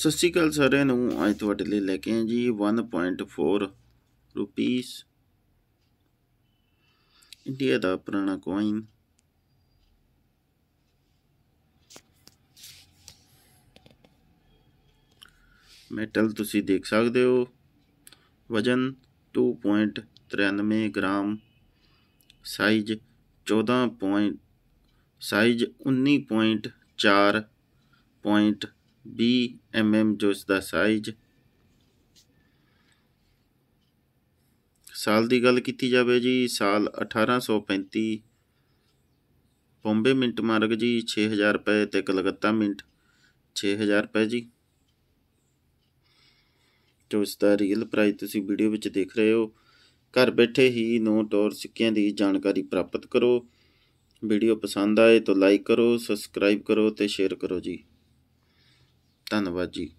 ਸਤਿ ਸ਼੍ਰੀ ਅਕਾਲ ਸਾਰਿਆਂ ਨੂੰ ਅੱਜ ਤੁਹਾਡੇ ਲਈ ਲੈ ਕੇ ਆਏ ਜੀ 1.4 ਰੁਪੀਸ ਇੰਡੀਆ ਦਾ ਪੁਰਾਣਾ ਕੋਇਨ ਮੈਟਲ ਤੁਸੀਂ ਦੇਖ ਸਕਦੇ ਹੋ ਵਜਨ 2.93 gram size 14. Size 19.4 point 20 mm ਜੋ ਇਸ ਦਾ ਸਾਈਜ਼ ਸਾਲ ਦੀ ਗੱਲ ਕੀਤੀ ਜਾਵੇ ਜੀ ਸਾਲ 1835 ਬੰਬੇ ਮਿੰਟ ਮਾਰਗ ਜੀ 6000 ਰੁਪਏ ਤੇ ਕਲਕੱਤਾ ਮਿੰਟ 6000 ਰੁਪਏ ਜੀ ਜੋ ਇਸ ਦਾ ਰੀਅਲ ਪ੍ਰਾਈਸ ਤੁਸੀਂ ਵੀਡੀਓ ਵਿੱਚ ਦੇਖ ਰਹੇ ਹੋ ਘਰ ਬੈਠੇ ਹੀ ਨੋਟ ਔਰ ਸਿੱਕਿਆਂ ਦੀ ਜਾਣਕਾਰੀ ਪ੍ਰਾਪਤ ਕਰੋ ਵੀਡੀਓ ਪਸੰਦ ਆਏ ਤਾਂ ਲਾਈਕ ਕਰੋ ਸਬਸਕ੍ਰਾਈਬ ਕਰੋ ਤੇ ਸ਼ੇਅਰ ਕਰੋ ਜੀ ਧੰਨਵਾਦ ਜੀ